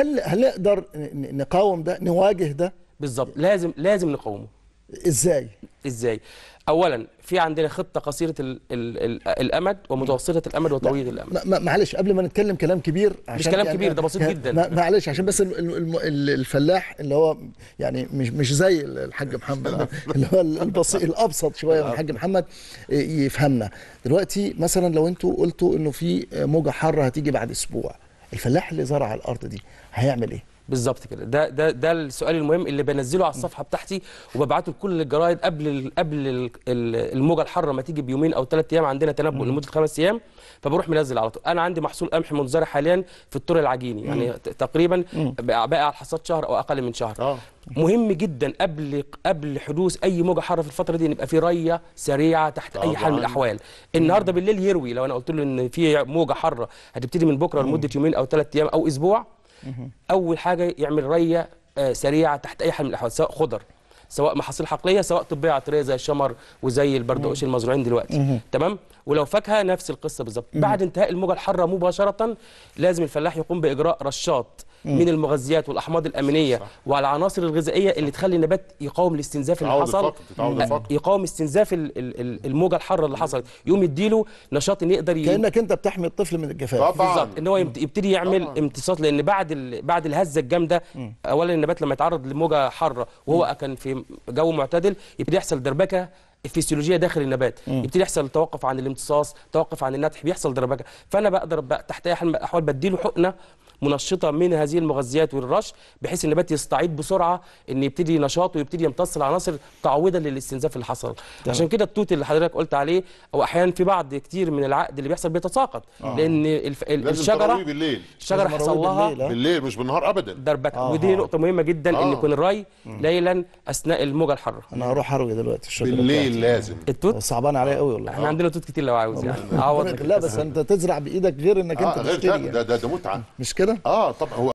هل هل نقدر نقاوم ده نواجه ده بالظبط لازم لازم نقاومه ازاي ازاي اولا في عندنا خطه قصيره ال ال الـ الامد ومتوسطه الامد وطويله الامد معلش قبل ما نتكلم كلام كبير عشان مش كلام يعني كبير ده بسيط جدا معلش عشان بس الفلاح اللي هو يعني مش مش زي الحاج محمد اللي هو البسيط الابسط شويه من الحاج محمد يفهمنا دلوقتي مثلا لو انتوا قلتوا انه في موجه حاره هتيجي بعد اسبوع الفلاح اللي زرع الارض دي هيعمل ايه بالظبط كده ده ده ده السؤال المهم اللي بنزله على الصفحه بتاعتي وببعته لكل الجرايد قبل قبل الموجه الحاره ما تيجي بيومين او ثلاث ايام عندنا تنبؤ لمده خمس ايام فبروح منزل على طول انا عندي محصول قمح منزرع حاليا في الطر العجيني يعني تقريبا باقي على الحصاد شهر او اقل من شهر أوه. مهم جدا قبل قبل حدوث اي موجه حاره في الفتره دي نبقى في ريه سريعه تحت اي حال من الاحوال النهارده بالليل يروي لو انا قلت له ان في موجه حاره هتبتدي من بكره لمده يومين او ثلاث ايام او اسبوع اول حاجه يعمل ريه آه، سريعه تحت اي حال من الاحوال سواء خضر سواء محاصيل حقليه سواء طبيه عطريه زي الشمر وزي البردقوش المزروعين دلوقتي تمام ولو فاكهه نفس القصه بالظبط بعد انتهاء الموجه الحاره مباشره لازم الفلاح يقوم باجراء رشاط إيه. من المغذيات والاحماض الامينيه والعناصر وعلى العناصر الغذائيه اللي تخلي النبات يقاوم الاستنزاف اللي حصل آه، يقاوم استنزاف الموجه الحاره اللي حصلت يقوم يديله نشاط ان يقدر ي... كانك انت بتحمي الطفل من الجفاف بالظبط ان هو يبتدي يعمل امتصاص لان بعد ال... بعد الهزه الجامده اولا النبات لما يتعرض لموجه حاره وهو كان في جو معتدل يبتدي يحصل دربكه الفسيولوجيه داخل النبات يبتدي يحصل توقف عن الامتصاص توقف عن النتح بيحصل دربكه فانا بقدر بقى تحت اي احوال بديله حقنه منشطه من هذه المغذيات والرش بحيث النبات يستعيد بسرعه ان يبتدي نشاطه ويبتدي يمتص العناصر تعويضا للاستنزاف اللي حصل ده. عشان كده التوت اللي حضرتك قلت عليه او احيانا في بعض كتير من العقد اللي بيحصل بيتساقط آه. لان الف... الشجره بالليل الشجره حصل لها آه. بالليل, مش بالنهار ابدا دربكه آه. ودي نقطه مهمه جدا آه. ان يكون الري ليلا اثناء الموجه الحاره انا هروح اروي دلوقتي بالليل لازم التوت صعبان عليا قوي والله احنا عندنا توت كتير لو عاوز يعني لا آه، بس انت تزرع بايدك غير انك انت آه، تشتري ده يعني. ده متعه مش كده اه طبعا هو